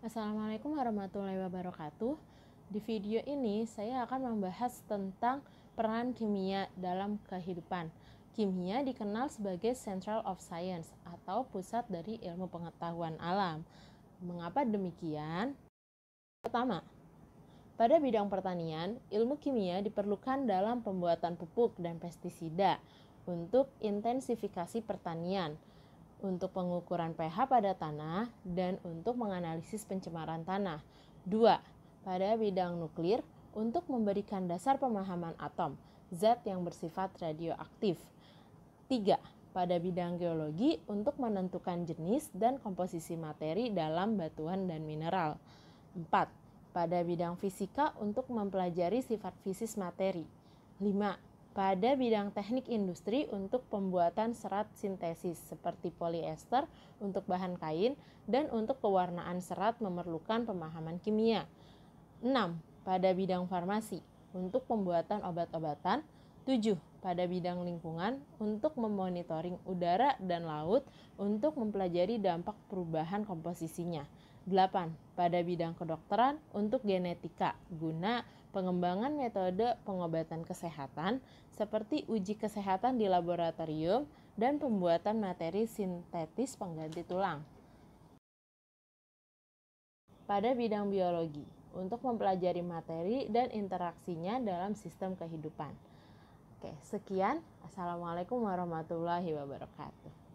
Assalamualaikum warahmatullahi wabarakatuh. Di video ini saya akan membahas tentang peran kimia dalam kehidupan. Kimia dikenal sebagai Central of Science atau pusat dari ilmu pengetahuan alam. Mengapa demikian? Pertama, pada bidang pertanian, ilmu kimia diperlukan dalam pembuatan pupuk dan pestisida untuk intensifikasi pertanian untuk pengukuran pH pada tanah dan untuk menganalisis pencemaran tanah. 2. Pada bidang nuklir untuk memberikan dasar pemahaman atom, zat yang bersifat radioaktif. 3. Pada bidang geologi untuk menentukan jenis dan komposisi materi dalam batuan dan mineral. 4. Pada bidang fisika untuk mempelajari sifat fisis materi. 5 pada bidang teknik industri untuk pembuatan serat sintesis seperti poliester untuk bahan kain dan untuk pewarnaan serat memerlukan pemahaman kimia. 6. Pada bidang farmasi untuk pembuatan obat-obatan, 7. Pada bidang lingkungan, untuk memonitoring udara dan laut untuk mempelajari dampak perubahan komposisinya. 8. Pada bidang kedokteran, untuk genetika, guna pengembangan metode pengobatan kesehatan seperti uji kesehatan di laboratorium dan pembuatan materi sintetis pengganti tulang. Pada bidang biologi, untuk mempelajari materi dan interaksinya dalam sistem kehidupan. Oke, sekian. Assalamualaikum warahmatullahi wabarakatuh.